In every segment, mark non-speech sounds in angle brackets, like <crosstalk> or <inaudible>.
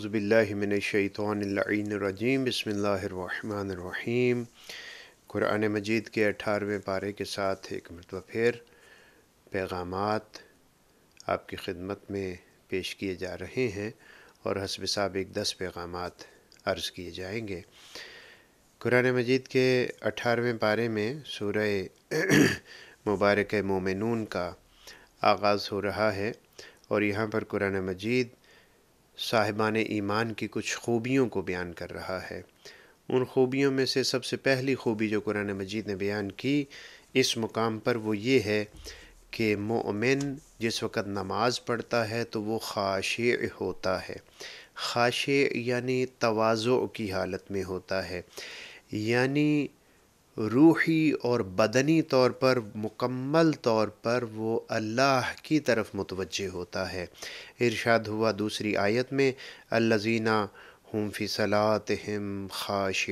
अज़बिल्लिमिनशैतरजीम बसमीम कुरान मजीद के अठारहवें पारे के साथ एक मरतबा फिर पैगाम आपकी खिदमत में पेश किए जा रहे हैं और हसब एक दस पैगाम अर्ज़ किए जाएंगे कुरान मजीद के अठारहवें पारे में सूरह <coughs> मुबारक मोमिनून का आगाज़ हो रहा है और यहाँ पर कुरान मजीद साहिबान ईमान की कुछ खूबियों को बयान कर रहा है उन खूबियों में से सबसे पहली खूबी जो कुरान मजीद ने बयान की इस मुकाम पर वो ये है कि मोमिन जिस वक़्त नमाज़ पढ़ता है तो वो ख़ाश होता है ख़ाश यानी तोज़ो की हालत में होता है यानी रूही और बदनी तौर पर मुकम्मल तौर पर वो अल्लाह की तरफ मुतवज होता है इरशाद हुआ दूसरी आयत में अल्लाजीना हम फ़ी सलात हम खाश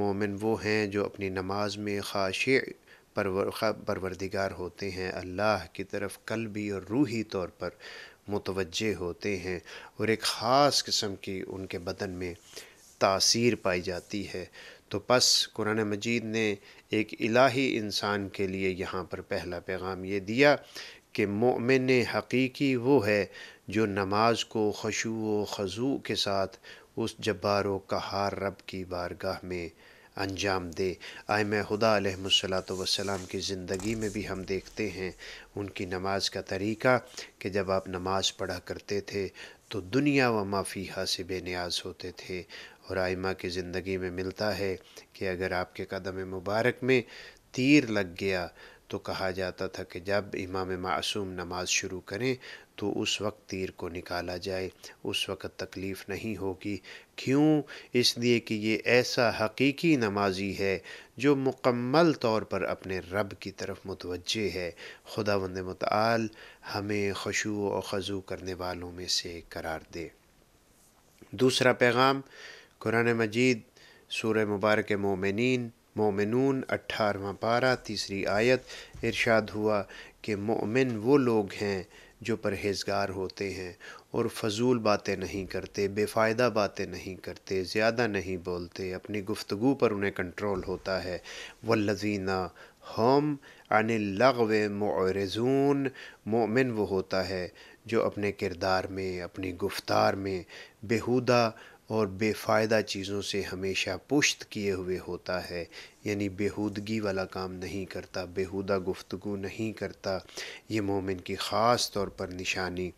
मोमिन वो हैं जो अपनी नमाज में खाश परवरदिगार होते हैं अल्लाह की तरफ कल भी और रूही तौर पर मुतवजह होते हैं और एक ख़ास किस्म की उनके बदन में तासीर पाई जाती है तो बस कुरान मजीद ने एक इलाही इंसान के लिए यहाँ पर पहला पैगाम ये दिया कि मोमिन हकीकी वो है जो नमाज को खशु व खजू के साथ उस जब्बार व कहार रब की बारगाह में अंजाम दे आयम खुदा अलहमसलात वसलाम की ज़िंदगी में भी हम देखते हैं उनकी नमाज का तरीका कि जब आप नमाज पढ़ा करते थे तो दुनिया व माफी हासिब न्याज होते थे और आयमा की ज़िंदगी में मिलता है कि अगर आपके कदम मुबारक में तीर लग गया तो कहा जाता था कि जब इमाम मासूम नमाज शुरू करें तो उस वक्त तीर को निकाला जाए उस वक्त तकलीफ़ नहीं होगी क्यों इसलिए कि ये ऐसा हकीकी नमाजी है जो मुकम्मल तौर पर अपने रब की तरफ मुतवजह है खुदा वंद मताल हमें खुशू व खजू करने वालों में से करार दे दूसरा पैगाम कुरान मजीद सूर मुबारक मोमिन मोमिनून अट्ठारवा पारा तीसरी आयत इरशाद हुआ कि मोमिन वो लोग हैं जो परहेजगार होते हैं और फजूल बातें नहीं करते बेफ़ायदा बातें नहीं करते ज़्यादा नहीं बोलते अपनी गुफ्तु पर उन्हें कंट्रोल होता है वल्लजीना हम अन लगव मरजून मोमिन वो होता है जो अपने किरदार में अपनी गुफ्तार में बेहूदा और बेफ़ायदा चीज़ों से हमेशा पुश्त किए हुए होता है यानी बेहूदगी वाला काम नहीं करता बेहूदा गुफ्तु नहीं करता ये मोमिन की ख़ास तौर पर निशानी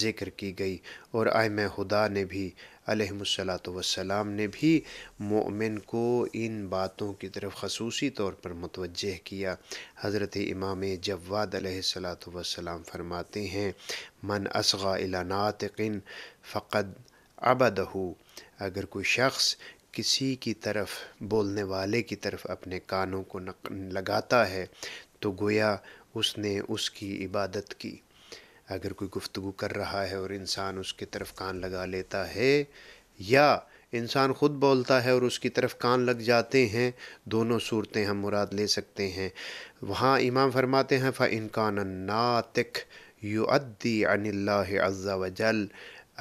ज़िक्र की गई और आयम खुदा ने भी अलहमसलात वसलाम ने भी मोमिन को इन बातों की तरफ खसूसी तौर पर मतवजह किया हज़रत इमाम जवाद सलात वसलाम फरमाते हैं मन असगा इलानातिन फ़क़द हो अगर कोई शख्स किसी की तरफ बोलने वाले की तरफ अपने कानों को लगाता है तो गोया उसने उसकी इबादत की अगर कोई गुफ्तु कर रहा है और इंसान उसकी तरफ कान लगा लेता है या इंसान ख़ुद बोलता है और उसकी तरफ कान लग जाते हैं दोनों सूरतें हम मुराद ले सकते हैं वहाँ इमाम फरमाते हैं फ़ा इनकान नातिक युद्दी अनिल्ला अज़्ज़ा वजल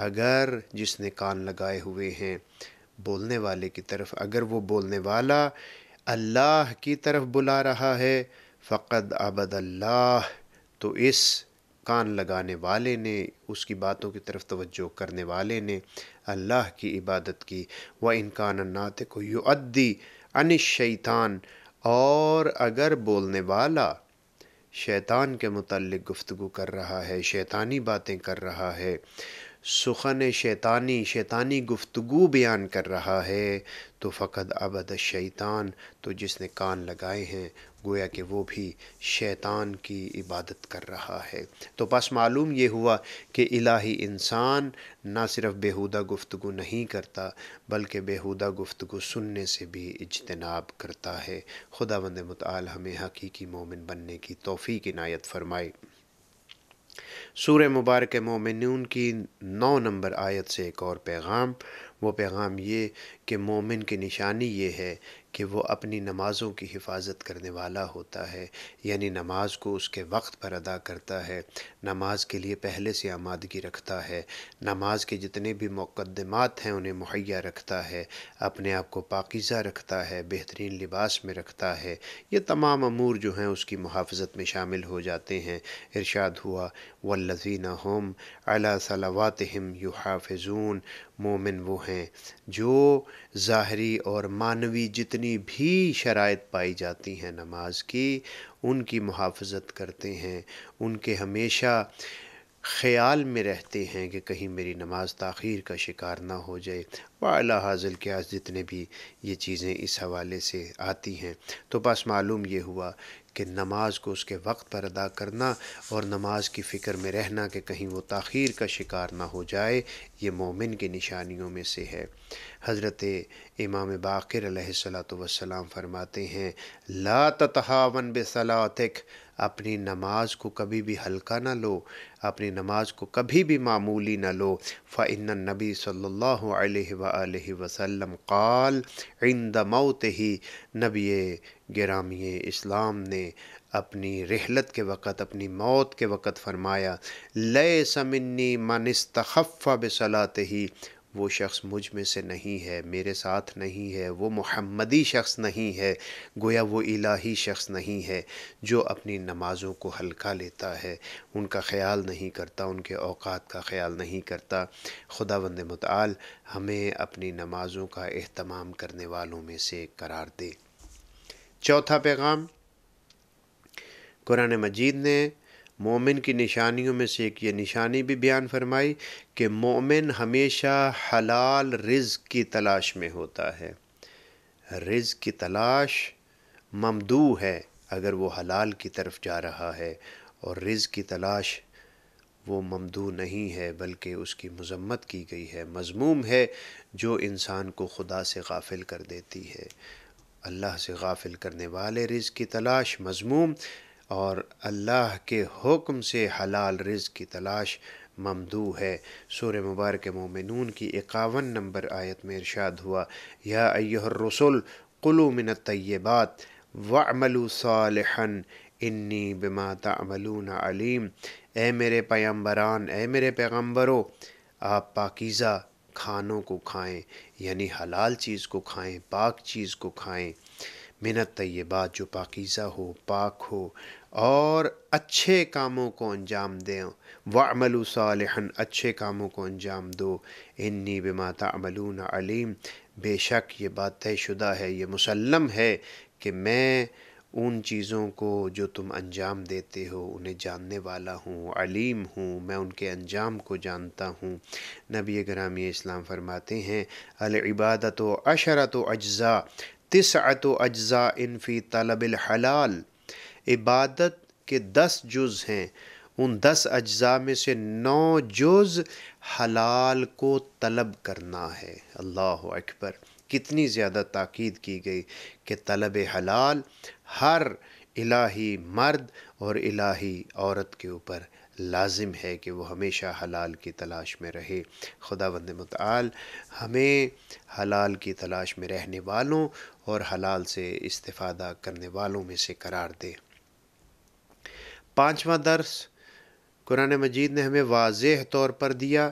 अगर जिसने कान लगाए हुए हैं बोलने वाले की तरफ अगर वो बोलने वाला अल्लाह की तरफ बुला रहा है फ़कद अबद अल्लाह तो इस कान लगाने वाले ने उसकी बातों की तरफ तवज्जो करने वाले ने अल्लाह की इबादत की व इनकान नात को युद्दी अन शैतान और अगर बोलने वाला शैतान के मतलब गुफ्तु कर रहा है शैतानी बातें कर रहा है सुखन शैतानी शैतानी गुफ्तगु बयान कर रहा है तो फ़कत अबद शैतान तो जिसने कान लगाए हैं गोया कि वो भी शैतान की इबादत कर रहा है तो बस मालूम ये हुआ कि इलाही इंसान ना सिर्फ बेहुदा गुफ्तु नहीं करता बल्कि बेहुदा गुफ्तु सुनने से भी इजतनाब करता है खुदा बंद मताल हमें हकीकी मोमिन बनने की तोफ़ी की नायत फरमाए सूर मुबारक मोमिन की नौ नंबर आयत से एक और पैगाम वो पैगाम ये कि मोमिन की निशानी ये है कि वो अपनी नमाज़ों की हिफाजत करने वाला होता है यानी नमाज को उसके वक्त पर अदा करता है नमाज के लिए पहले से आमादगी रखता है नमाज के जितने भी मुकदमात हैं उन्हें मुहैया रखता है अपने आप को पाकिज़ा रखता है बेहतरीन लिबास में रखता है ये तमाम अमूर जो हैं उसकी मुहाफ़त में शामिल हो जाते हैं इरशाद हुआ वल्लजीना हम अला सलावात हम यू हाफिजून मोमिन वो हैं जो ज़ाहरी और मानवी जितनी भी शरात पाई जाती हैं नमाज की उनकी मुहाफ़त करते हैं उनके हमेशा ख्याल में रहते हैं कि कहीं मेरी नमाज तखीर का शिकार ना हो जाए वाला हाजिल के आज जितने भी ये चीज़ें इस हवाले से आती हैं तो बस मालूम ये हुआ कि नमाज को उसके वक्त पर अदा करना और नमाज की फ़िक्र में रहना कि कहीं वो तखीर का शिकार ना हो जाए ये मोमिन की निशानियों में से है हज़रत इमाम बाकर सलाम फरमाते हैं ला तहावन बसलातिक अपनी नमाज को कभी भी हल्का ना लो अपनी नमाज को कभी भी मामूली ना लो फ़ाइन नबी सल्ला वसम काल इंद मऊत ही नबी ग्रामी इस्लाम ने अपनी रहलत के वक़्त अपनी मौत के वक़्त फ़रमाया लय समन्नी मनस्तफ़ा बसलात ही वो शख्स मुझ में से नहीं है मेरे साथ नहीं है वो मुहम्मदी शख्स नहीं है गोया वो इलाही शख्स नहीं है जो अपनी नमाज़ों को हल्का लेता है उनका ख्याल नहीं करता उनके अवकात का ख्याल नहीं करता खुदा वंद मताल हमें अपनी नमाज़ों का अहतमाम करने वालों में से करार दे चौथा पैगाम कुरान मजीद ने मोमिन की निशानियों में से एक ये निशानी भी बयान फरमाई कि मोमिन हमेशा हलाल रिज की तलाश में होता है रिज की तलाश ममदू है अगर वो हलाल की तरफ जा रहा है और रिज की तलाश वो ममदू नहीं है बल्कि उसकी मजम्मत की गई है मजमूम है जो इंसान को खुदा से गाफिल कर देती है अल्लाह से गाफिल करने वाले रिज़ की तलाश मजमूम और अल्लाह के हुक्म से हलाल रिज़ की तलाश ममदू है सूर मुबारक मोमिनून की इक्यावन नंबर आयत में इरशाद हुआ या अय्यरसुल कुलू मिन तय्यबात वामलू सालहन इन्नी बिमा तमलून अलीम ए मेरे पैम्बरान ए मेरे पैगम्बरों आप पाकिज़ा खानों को खाएं यानी हलाल चीज़ को खाएं पाक चीज़ को खाएं मिनत तयबात जो पाकिज़ा हो पाक हो और अच्छे कामों को अंजाम दें वमल सालहन अच्छे कामों को अंजाम दो इन्नी बिमाता अमलून अलीम बेशक ये बात तयशुदा है ये मुसलम है कि मैं उन चीज़ों को जो तुम अंजाम देते हो उन्हें जानने वाला हूँ अलीम हूँ मैं उनके अंजाम को जानता हूँ नबी ग्रामी इस्लाम फरमाते हैं अल इबादत अशरत अज्ज़ा तिसत अज्ज़ा इनफी तलबिल हलाल इबादत के दस जुज़ हैं उन दस अज्जा में से नौ जुज़ हलाल को तलब करना है अल्लाह अकबर कितनी ज़्यादा ताक़ीद की गई कि तलब हलाल हर इलाही मर्द और इलाही औरत के ऊपर लाजिम है कि वो हमेशा हलाल की तलाश में रहे खुदा बंद मताल हमें हलाल की तलाश में रहने वालों और हलाल से इस्तादा करने वालों में से करार दे पाँचवा दर्स कुरान मजीद ने हमें वाज तौर पर दिया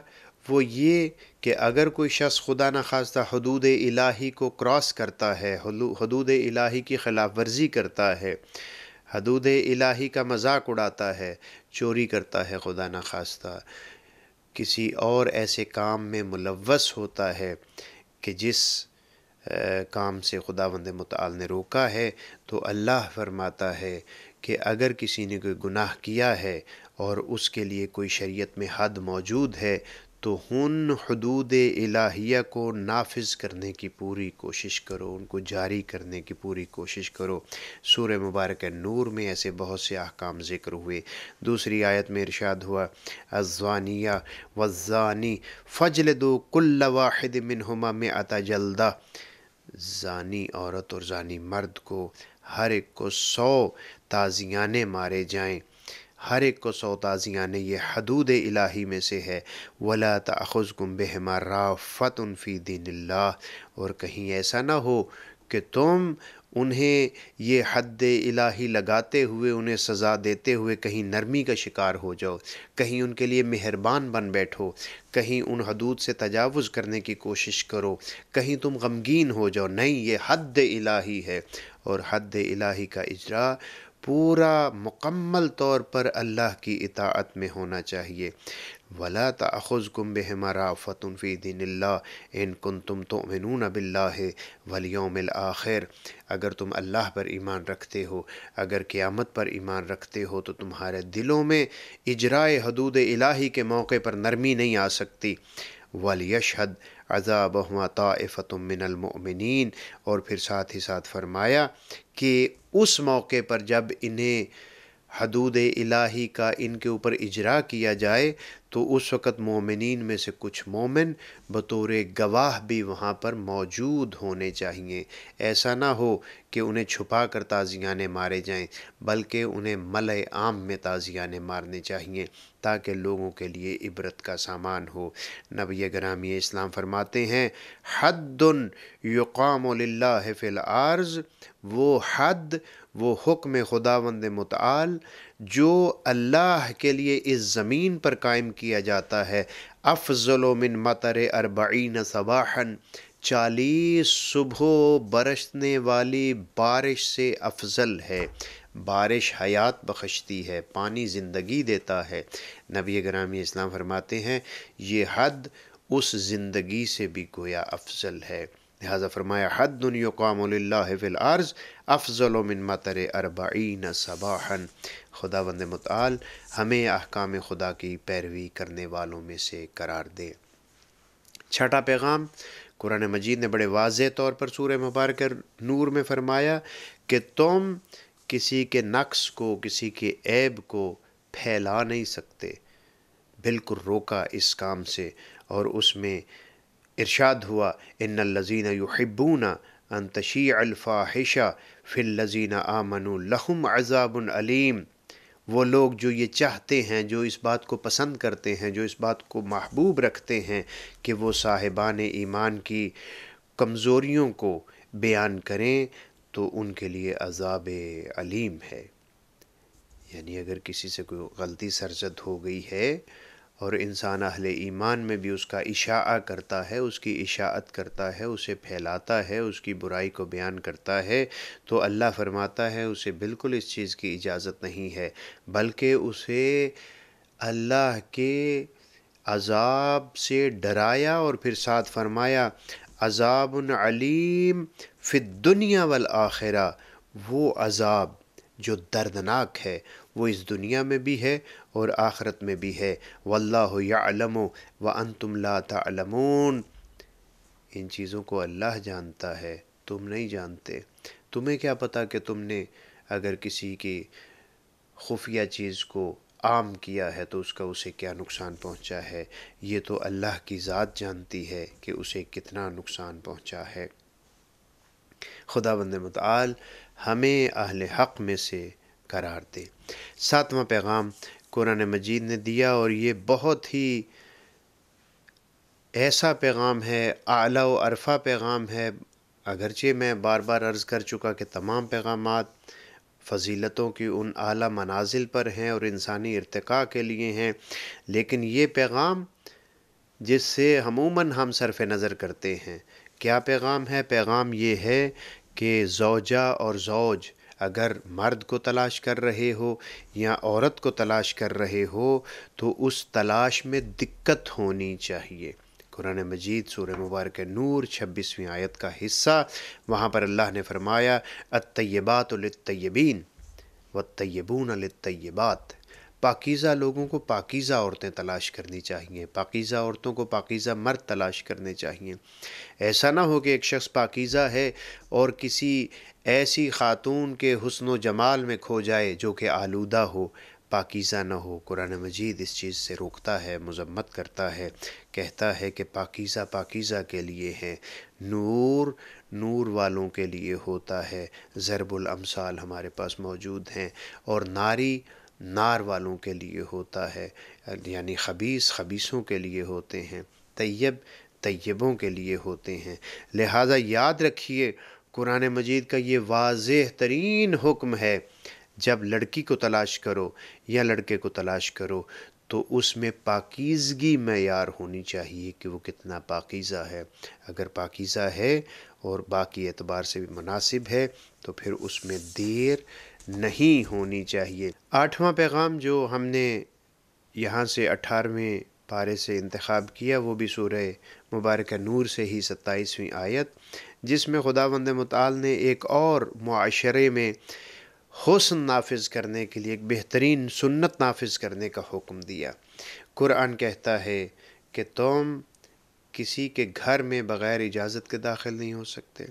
वो ये कि अगर कोई शख्स खुदा न खास्ता हदूद इलाही को क्रॉस करता है हदूद इलाही की ख़िलाफ़ वर्जी करता है हदूद इलाही का मजाक उड़ाता है चोरी करता है खुदा न खास्ता किसी और ऐसे काम में मुलवस होता है कि जिस काम से खुदा वंद मताल ने रोका है तो अल्लाह फरमाता है कि अगर किसी ने कोई गुनाह किया है और उसके लिए कोई शरीयत में हद मौजूद है तो उन हदूद इलाहिया को नाफिज करने की पूरी कोशिश करो उनको जारी करने की पूरी कोशिश करो सूर्य मुबारक नूर में ऐसे बहुत से अहकाम ज़िक्र हुए दूसरी आयत में इरशाद हुआ अजानिया वज़ानी फ़जल दो कुल्ल वाहिद मिनहुमा में आता जल्दा जानी औरत और जानी मर्द को हर एक को सौ ताजियाने मारे जाएँ हर एक को सोताजिया ने यह हदूद इलाही में से है वला तखुज़ गुम बेहमा राफ़त उनफ़ी दिन और कहीं ऐसा ना हो कि तुम उन्हें ये हद इलाही लगाते हुए उन्हें सज़ा देते हुए कहीं नरमी का शिकार हो जाओ कहीं उनके लिए मेहरबान बन बैठो कहीं उन हदूद से तजावज़ करने की कोशिश करो कहीं तुम गमगीन हो जाओ नहीं ये हद इलाही है और हद इलाही का इजरा पूरा मुकम्मल तौर पर अल्लाह की इताअत में होना चाहिए वला तखुज़ कुम बेहमरा फ़तफ़ी दिन इन कन तुम तो मिनून बिल्ला वलियोमिल आखिर अगर तुम अल्लाह पर ईमान रखते हो अगर क़्यामत पर ईमान रखते हो तो तुम्हारे दिलों में इजराए हदूद इलाही के मौके पर नरमी नहीं आ सकती वलयशहद अज़ाब ताफ़तमिनमिन और फिर साथ ही साथ फरमाया कि उस मौके पर जब इन्हें हदूद इलाही का इनके ऊपर इजरा किया जाए तो उस वक़्त मोमिन में से कुछ मोमिन बतौर गवाह भी वहाँ पर मौजूद होने चाहिए ऐसा ना हो कि उन्हें छुपा कर ताज़ियाने मारे जाएँ बल्कि उन्हें मल आम में ताज़ियाने मारने चाहिए ताकि लोगों के लिए इबरत का सामान हो नबी ग्रामी इस्लाम फरमाते हैं हद युकाम फ़िल आर्ज़ वो हद वो हुक्म खुदावंद मताल जो अल्लाह के लिए इस ज़मीन पर कायम किया जाता है अफजलोमिन मतर अरबीन सबाहन चालीस सुबह बरसने वाली बारिश से अफजल है बारिश हयात बख्शती है पानी ज़िंदगी देता है नबी ग्रामी इस्लाम फरमाते हैं ये हद उस ज़िंदगी से भी गोया अफजल है लिहाजा फरमाया हद दुनियामिल अर्ज़ अफजल मिन मतर अरबीन सबाहन खुदा बंद मताल हमें अहकाम खुदा की पैरवी करने वालों में से करार दे छठा पैगाम कुरान मजीद ने बड़े वाज तौर पर सूर मुबारक नूर में फरमाया कि तुम किसी के नक्स को किसी के ऐब को फैला नहीं सकते बिल्कुल रोका इस काम से और उसमें इरशाद हुआ इन लजीन युहिबूना अनतशी तशी फिल लजीन आमनु लहम अजाबन वो लोग जो ये चाहते हैं जो इस बात को पसंद करते हैं जो इस बात को महबूब रखते हैं कि वो साहिबान ईमान की कमज़ोरियों को बयान करें तो उनके लिए अजाब अलीम है यानी अगर किसी से कोई गलती सरजद हो गई है और इंसान अहल ईमान में भी उसका इशाआ करता है उसकी इशात करता है उसे फैलाता है उसकी बुराई को बयान करता है तो अल्लाह फरमाता है उसे बिल्कुल इस चीज़ की इजाज़त नहीं है बल्कि उसे अल्लाह के अजाब से डराया और फिर साथ फरमाया अजाब अलीम फिर दुनिया वल आखिरा वो अज़ाब जो दर्दनाक है वो इस दुनिया में भी है और आखरत में भी है वल्लाह यालम व अनतम ला तलमून इन चीज़ों को अल्लाह जानता है तुम नहीं जानते तुम्हें क्या पता कि तुमने अगर किसी की खुफिया चीज़ को आम किया है तो उसका उसे क्या नुकसान पहुंचा है ये तो अल्लाह की ज़ात जानती है कि उसे कितना नुकसान पहुंचा है खुदा बंद मताल हमें अहल हक़ में से करार दे सातवां पैगाम कुरान मजीद ने दिया और ये बहुत ही ऐसा पैगाम है आला व अरफा पैगाम है अगरचे मैं बार बार अर्ज़ कर चुका कि तमाम पैगाम फजीलतों की उन आला मनाजिल पर हैं और इंसानी इरतका के लिए हैं लेकिन ये पैगाम जिससे अमूमन हम सरफ नज़र करते हैं क्या पैगाम है पैगाम ये है कि जोजा और जोज अगर मर्द को तलाश कर रहे हो या औरत को तलाश कर रहे हो तो उस तलाश में दिक्कत होनी चाहिए कुरान मजीद सूर मुबारक नूर छब्बीसवीं आयत का हिस्सा वहाँ पर अल्लाह ने फरमाया अतयबात तयबात व तयबून तयबात पाकिज़ा लोगों को पाकिज़ा औरतें तलाश करनी चाहिए पाकिज़ा औरतों को पाकिज़ा मर्द तलाश करने चाहिए ऐसा ना हो कि एक शख्स पाकिज़ा है और किसी ऐसी ख़ातून के हसन व जमाल में खो जाए जो कि आलूदा हो पाकिज़ा ना हो कुरान मजीद इस चीज़ से रोकता है मजम्मत करता है कहता है कि पाकिज़ा पाकिज़ा के लिए है नूर नूर वालों के लिए होता है ज़रबुल अमसाल हमारे पास मौजूद हैं और नारी नार वालों के लिए होता है यानी खबीस खबीसों के लिए होते हैं तैयब तैयबों के लिए होते हैं लिहाजा याद रखिए कुरान मजीद का ये वाज तरीन हुक्म है जब लड़की को तलाश करो या लड़के को तलाश करो तो उसमें पाकिजगी मैार होनी चाहिए कि वो कितना पाकिज़ा है अगर पाकिज़ा है और बाकी एतबार से भी मुनासिब है तो फिर उसमें देर नहीं होनी चाहिए आठवां पैगाम जो हमने यहाँ से अठारहवें पारे से इंतखब किया वो भी सूर्य मुबारक नूर से ही सत्ताईसवीं आयत जिसमें खुदा वंद मताल ने एक और माशरे में हसन नाफिज करने के लिए एक बेहतरीन सुन्नत नाफज करने का हुक्म दिया कुरान कहता है कि तुम किसी के घर में बग़ैर इजाज़त के दाखिल नहीं हो सकते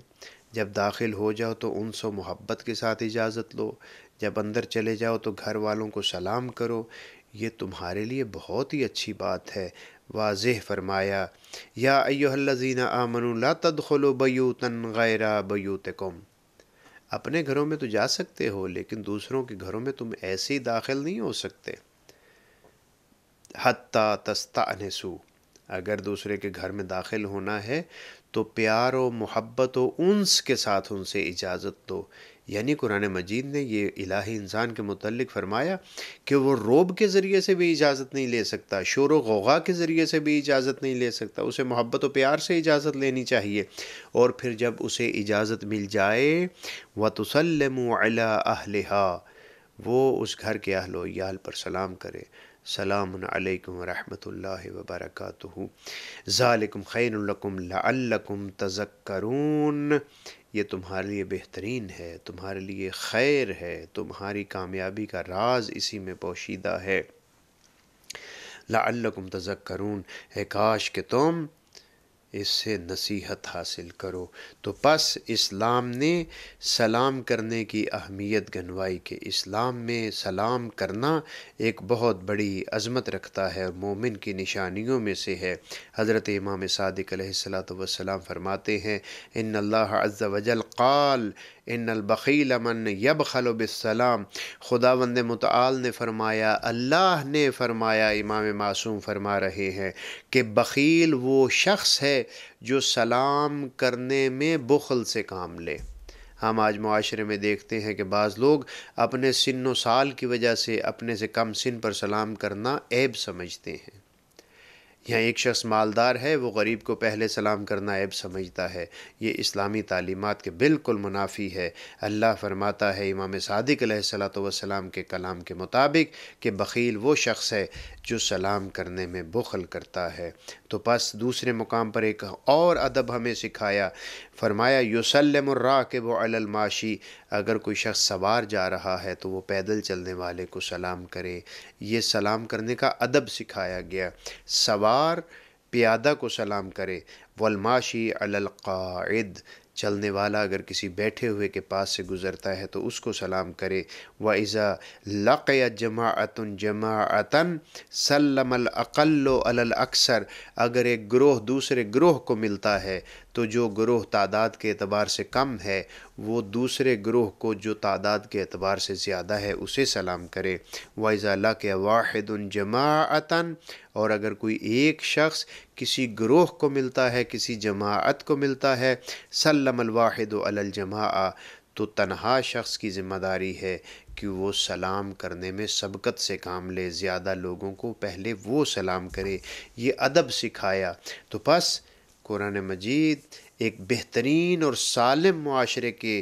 जब दाखिल हो जाओ तो उनसे मोहब्बत के साथ इजाज़त लो जब अंदर चले जाओ तो घर वालों को सलाम करो ये तुम्हारे लिए बहुत ही अच्छी बात है वाज फरमाया या अयोहल्लाजीना ला तदखलो बयूतन गैरा बयूतकुम अपने घरों में तो जा सकते हो लेकिन दूसरों के घरों में तुम ऐसे ही दाखिल नहीं हो सकते हत्ता तस्ता अगर दूसरे के घर में दाखिल होना है तो प्यार व मोहब्बत व उन्स के साथ उनसे इजाज़त दो यानी कुरान मजीद ने यह इलाही इंसान के मतलब फ़रमाया कि वो रोब के ज़रिए से भी इजाज़त नहीं ले सकता शोर वा के ज़रिए से भी इजाज़त नहीं ले सकता उसे मोहब्बत व प्यार से इजाज़त लेनी चाहिए और फिर जब उसे इजाज़त मिल जाए व तसलम अला अहलहा वो उस घर के अहल याल पर सलाम करे सलामकम वरहमल वबरक ज़ालकम ख़ैरकम तजक कर ये तुम्हारे लिए बेहतरीन है तुम्हारे लिए खैर है तुम्हारी कामयाबी का राज इसी में पोशीदा है तजक तजक्रून है काश के तुम इससे नसीहत हासिल करो तो बस इस्लाम ने सलाम करने की अहमियत गनवाई कि इस्लाम में सलाम करना एक बहुत बड़ी अज़मत रखता है और मोमिन की निशानियों में से है हज़रत इमाम सदक सलाम फरमाते हैं इन अल्लाह अज़ वजल क़ाल इन अलबकील अमन यब खलबिसम खुदा वंद मताल ने फरमाया अल्लाह ने फरमाया इमाम मासूम फरमा रहे हैं कि बकील वो शख्स है जो सलाम करने में बुखल से काम ले हम आज माशरे में देखते हैं कि बाज़ लोग अपने सिन साल की वजह से अपने से कम सिन पर सलाम करना ऐब समझते हैं यहाँ एक शख्स मालदार है वो गरीब को पहले सलाम करना ऐब समझता है ये इस्लामी तालीमत के बिल्कुल मुनाफी है अल्लाह फरमाता है इमाम सादिक सलाम के कलाम के मुताबिक कि बखील वो शख्स है जो सलाम करने में बुखल करता है तो बस दूसरे मुकाम पर एक और अदब हमें सिखाया फरमाया युसलमर्राकब अलमाशी अगर कोई शख्स सवार जा रहा है तो वो पैदल चलने वाले को सलाम करे ये सलाम करने का अदब सिखाया गया सवार प्यादा को सलाम करे वलमाशी अलक़ाद चलने वाला अगर किसी बैठे हुए के पास से गुज़रता है तो उसको सलाम करे व इज़ा लक़ जमातन जमातन सलमल अकल अक्सर अगर एक ग्रोह दूसरे ग्रोह को मिलता है तो जो ग्रोह तादाद के अतबार से कम है वो दूसरे ग्रोह को जो तादाद के अतबार से ज़्यादा है उसे सलाम करे वाइज़ाला के वाहिद जमाअतन और अगर कोई एक शख्स किसी ग्रोह को मिलता है किसी जमात को मिलता है सलमलवाद वाहिद अलजमा तो तनहा शख्स की ज़िम्मेदारी है कि वो सलाम करने में सबकत से काम ले ज़्यादा लोगों को पहले वो सलाम करे ये अदब सिखाया तो बस कुरान मजीद एक बेहतरीन और सालम माशरे के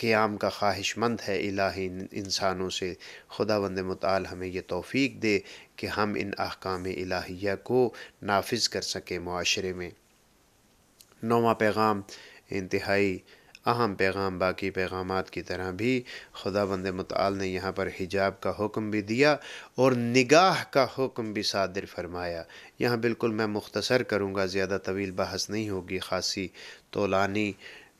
क़्याम का ख्वाहिशमंद है इलाही इंसानों से खुदा बंद मताल हमें यह तोफ़ी दे कि हम इन अहकाम इलाहिया को नाफिज कर सकें माशरे में नौवा पैगाम इंतहाई अहम पैगाम बाकी पैगाम की तरह भी खुदा बंद मताल ने यहाँ पर हिजाब का हुक्म भी दिया और निगाह का हुक्म भी सादिर फरमाया यहाँ बिल्कुल मैं मुख्तसर करूँगा ज़्यादा तवील बहस नहीं होगी खासी तोलानी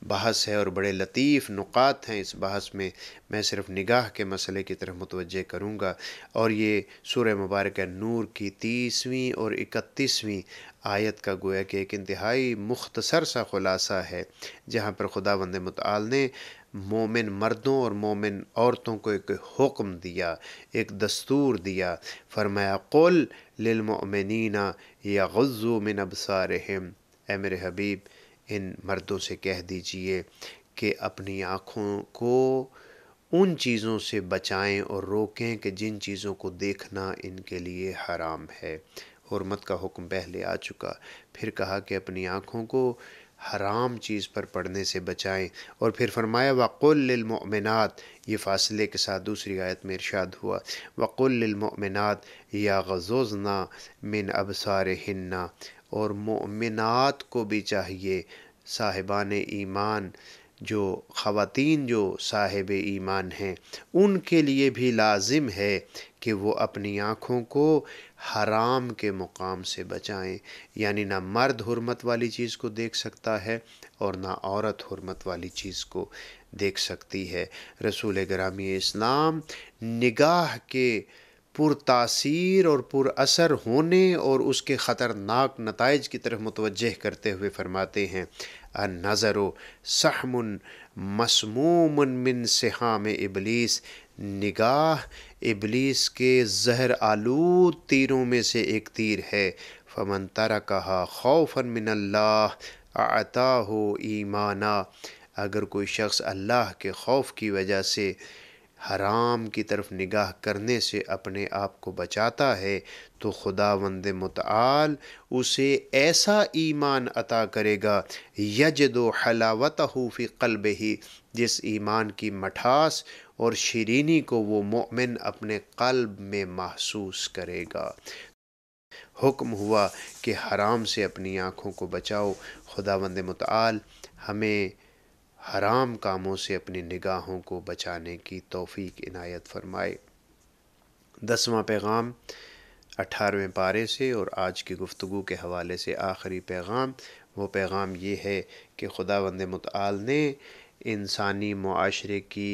बहस है और बड़े लतीफ़ नुकात हैं इस बहस में मैं सिर्फ निगाह के मसले की तरफ मुतवजह करूँगा और ये सूर मुबारक नूर की तीसवीं और इकतीसवीं आयत का गोया कि एक इंतहाई मुख्तसर सा खुलासा है जहाँ पर खुदा वंद मताल ने मोमिन मर्दों और मोमिन औरतों को एक हुक्म दिया एक दस्तूर दिया फरमाया कुल लिलमिन या गजुमिन मिन अबसारहम ए मेरे हबीब इन मर्दों से कह दीजिए कि अपनी आँखों को उन चीज़ों से बचाएं और रोकें कि जिन चीज़ों को देखना इनके लिए हराम है हरमत का हुक्म पहले आ चुका फिर कहा कि अपनी आँखों को हराम चीज़ पर पढ़ने से बचाएं और फिर फरमाया वक़ुलमिनत ये फासले के साथ दूसरी आयत में इरशाद हुआ वक़ुलमिनत या गजोजना मिन अबसार हिन्ना और मोमिनात को भी चाहिए साहिबान ईमान जो ख़वातीन जो साहिब ईमान हैं उनके लिए भी लाजिम है कि वो अपनी आँखों को हराम के मुकाम से बचाएं यानी ना मर्द हरमत वाली चीज़ को देख सकता है और ना औरत हरमत वाली चीज़ को देख सकती है रसूल ग्रामी इस्लाम निगाह के पुर और पुर असर होने और उसके ख़तरनाक नतज की तरफ मुतवजह करते हुए फरमाते हैं नज़र सहमन मसमूमन मिन सहाम इबलीस निगाह इबलीस के जहर आलूद तीरों में से एक तीर है फमन तर कहा खौफन मिन अल्लाह आता हो ईमाना अगर कोई शख्स अल्लाह के खौफ की वजह से हराम की तरफ निगाह करने से अपने आप को बचाता है तो खुदा वंद मताल उसे ऐसा ईमान अता करेगा यज दो हलावत हूफ़ी कल्ब ही जिस ईमान की मठास और शरीनी को वो मोमिन अपने कल्ब में महसूस करेगा हुक्म हुआ कि हराम से अपनी आँखों को बचाओ खुदा वंद मताल हमें हराम कामों से अपनी निगाहों को बचाने की तौफीक इनायत फरमाए दसवां पैगाम अठारहवें पारे से और आज की गुफ्तु के हवाले से आखिरी पैगाम वो पैगाम ये है कि खुदा वंद मताल ने इंसानी माशरे की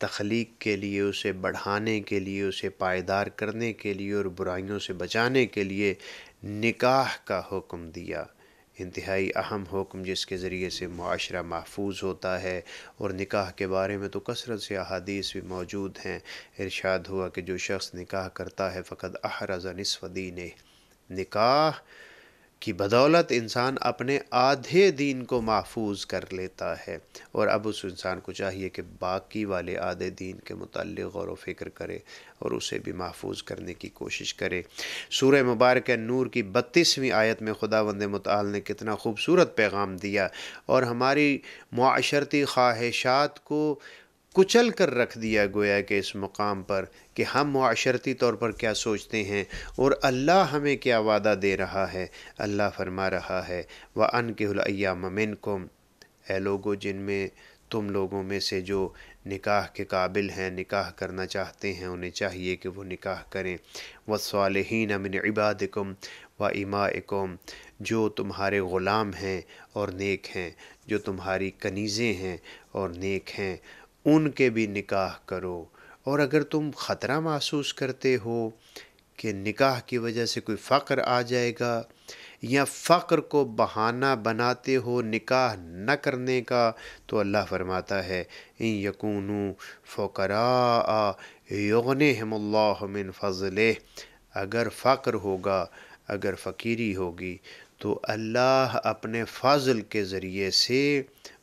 तख्लीक के लिए उसे बढ़ाने के लिए उसे पायदार करने के लिए और बुराइयों से बचाने के लिए निकाह का हुक्म दिया इंतहाई अहम हुक्म जिसके ज़रिए से माशरा महफूज होता है और निकाह के बारे में तो कसरत से अहादीस भी मौजूद हैं इरशाद हुआ कि जो शख्स निकाह करता है फ़कत अहरजा नसफ़ निकाह कि बदौलत इंसान अपने आधे दिन को महफूज कर लेता है और अब उस इंसान को चाहिए कि बाकी वाले आधे दीन के मुतल गौर फिक्र करे और उसे भी महफूज करने की कोशिश करे सूर्य मुबारक नूर की बत्तीसवीं आयत में खुदा वंद मताल ने कितना खूबसूरत पैगाम दिया और हमारी माशरती ख्वाहिशात को कुचल कर रख दिया गोया के इस मुकाम पर कि हम माशरती तौर पर क्या सोचते हैं और अल्लाह हमें क्या वादा दे रहा है अल्लाह फरमा रहा है व अन केहलैया ममिन कुम ए लोगो जिनमें तुम लोगों में से जो निकाह के काबिल हैं निकाह करना चाहते हैं उन्हें चाहिए कि वो निकाह करें व सालहीन अमिन इबादकुम व इमाकुम जो तुम्हारे ग़ुलाम हैं और नेक हैं जो तुम्हारी कनीज़ें हैं और नेक हैं उनके भी निकाह करो और अगर तुम ख़तरा महसूस करते हो कि निकाह की वजह से कोई फ़क्र आ जाएगा या फ़क्र को बहाना बनाते हो निकाह न करने का तो अल्लाह फरमाता है इन यकून फ़करा योगन हमल्लामिन फ़ल अगर फ़क्र होगा अगर फ़कीरी होगी तो अल्लाह अपने फ़ल के ज़रिए से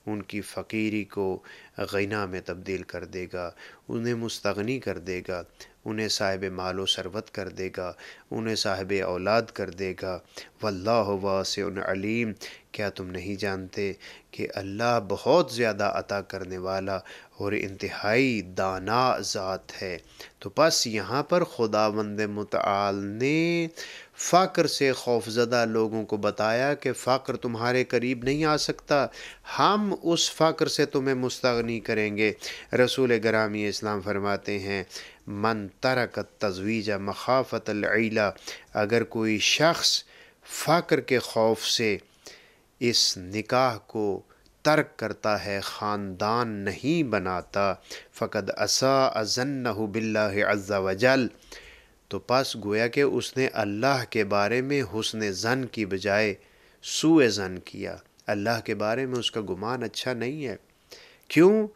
उनकी फ़कीरी को गना में तब्दील कर देगा उन्हें मुस्तगनी कर देगा उन्हें साहिब मालो शरबत कर देगा उन्हें साहिब औलाद कर देगा वल्ला वासन अलीम क्या तुम नहीं जानते कि अल्लाह बहुत ज़्यादा अता करने वाला और इंतहाई दाना ज़ात है तो बस यहाँ पर ख़ुदा वंद मताल ने फ़ाकर से खौफजदा लोगों को बताया कि फ़ाकर तुम्हारे करीब नहीं आ सकता हम उस फ़ाकर से तुम्हें मुस्तनी करेंगे रसूल ग्रामी इस्लाम फरमाते हैं मन तरक तजवीज़ मखाफत अगर कोई शख्स फ़ाकर के खौफ से इस निकाह को तर्क करता है ख़ानदान नहीं बनाता फ़कद असा अजन्न बिल्ला अज़ा वजल तो पास गोया कि उसने अल्लाह के बारे में हुसन जन की बजाय सूए जन किया अल्लाह के बारे में उसका गुमान अच्छा नहीं है क्यों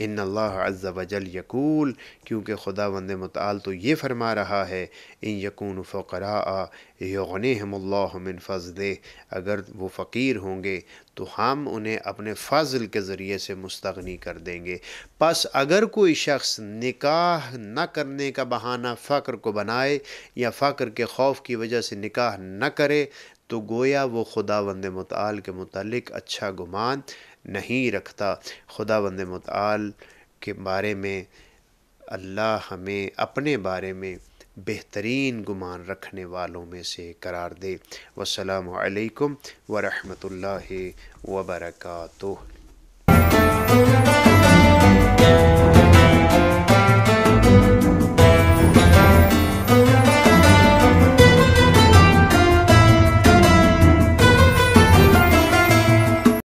इन अल्लाह वजल यकूल क्योंकि खुदा वंद मताल तो ये फरमा रहा है इन यकून फ़करा फ़रा यगनहमल्लामिन फ़ज़ल अगर वो फ़कीर होंगे तो हम उन्हें अपने फ़ज़ल के ज़रिए से मुस्तनी कर देंगे बस अगर कोई शख्स निकाह न करने का बहाना फ़क्र को बनाए या फ़क्र के खौफ की वजह से निकाह न करे तो गोया वो खुदा वंद मताल के मतलब अच्छा गुमान नहीं रखता खुदा बंद मताल के बारे में अल्लाह हमें अपने बारे में बेहतरीन गुमान रखने वालों में से करार दे वसलम वरहमल वबरकू